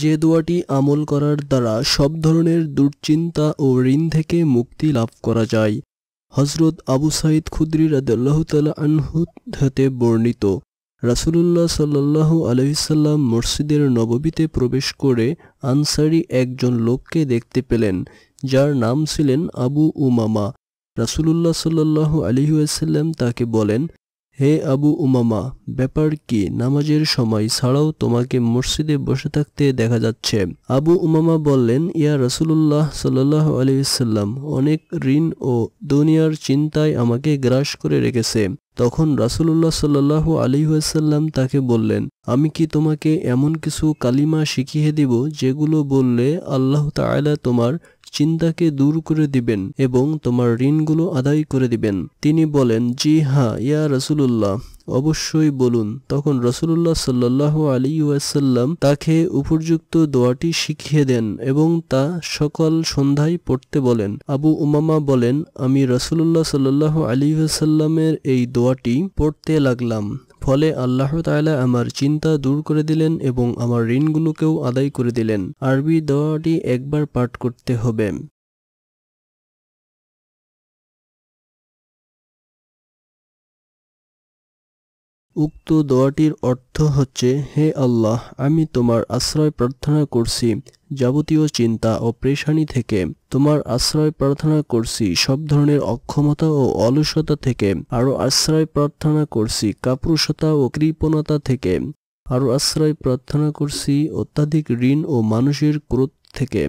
যে দোয়াটি আমল করার দ্বারা সব ধরনের দুশ্চিন্তা ও ঋণ থেকে মুক্তি লাভ করা যায় হজরত আবু সাইদ খুদ্রি রাদাল্লাহতালা আনহু হতে বর্ণিত রাসুলুল্লাহ সাল্লাহ আলহিসাল্লাম মসজিদের নববীতে প্রবেশ করে আনসারি একজন লোককে দেখতে পেলেন যার নাম ছিলেন আবু উমামা রাসুলুল্লাহ সাল্লাহ আলহিউসাল্লাম তাকে বলেন হে আবু উমামা ব্যাপার কি নামাজের সময় ছাড়াও তোমাকে মসজিদে বসে থাকতে দেখা যাচ্ছে আবু উমামা বললেন ইয়া রসুল্লাহ সাল্লাহ আলিয়াল্লাম অনেক ঋণ ও দুনিয়ার চিন্তায় আমাকে গ্রাস করে রেখেছে তখন রাসুল্লাহ সাল্লাহ আলিহাসাল্লাম তাকে বললেন আমি কি তোমাকে এমন কিছু কালিমা শিখিয়ে দিব যেগুলো বললে আল্লাহ তালা তোমার চিন্তাকে দূর করে দিবেন এবং তোমার ঋণগুলো আদায় করে দিবেন তিনি বলেন জি হা হ্যাঁ, ইয়া রসুল্লাহ অবশ্যই বলুন তখন রসুল্লাহ সাল্লাহ আলী ওয়াসাল্লাম তাকে উপযুক্ত দোয়াটি শিখিয়ে দেন এবং তা সকল সন্ধ্যায় পড়তে বলেন আবু উমামা বলেন আমি রসুল্লাহ সাল্লাহ আলী ওয়াসাল্লামের এই দোয়াটি পড়তে লাগলাম ফলে আল্লাহ তায়লা আমার চিন্তা দূর করে দিলেন এবং আমার ঋণগুলোকেও আদায় করে দিলেন আরবি দোয়াটি একবার পাঠ করতে হবে উক্ত দোয়াটির অর্থ হচ্ছে হে আল্লাহ আমি তোমার আশ্রয় প্রার্থনা করছি যাবতীয় চিন্তা ও প্রেশানি থেকে তোমার আশ্রয় প্রার্থনা করছি সব ধরনের অক্ষমতা ও অলসতা থেকে আরও আশ্রয় প্রার্থনা করছি কাপুরুষতা ও কৃপণতা থেকে আরও আশ্রয় প্রার্থনা করছি অত্যাধিক ঋণ ও মানুষের ক্রোধ থেকে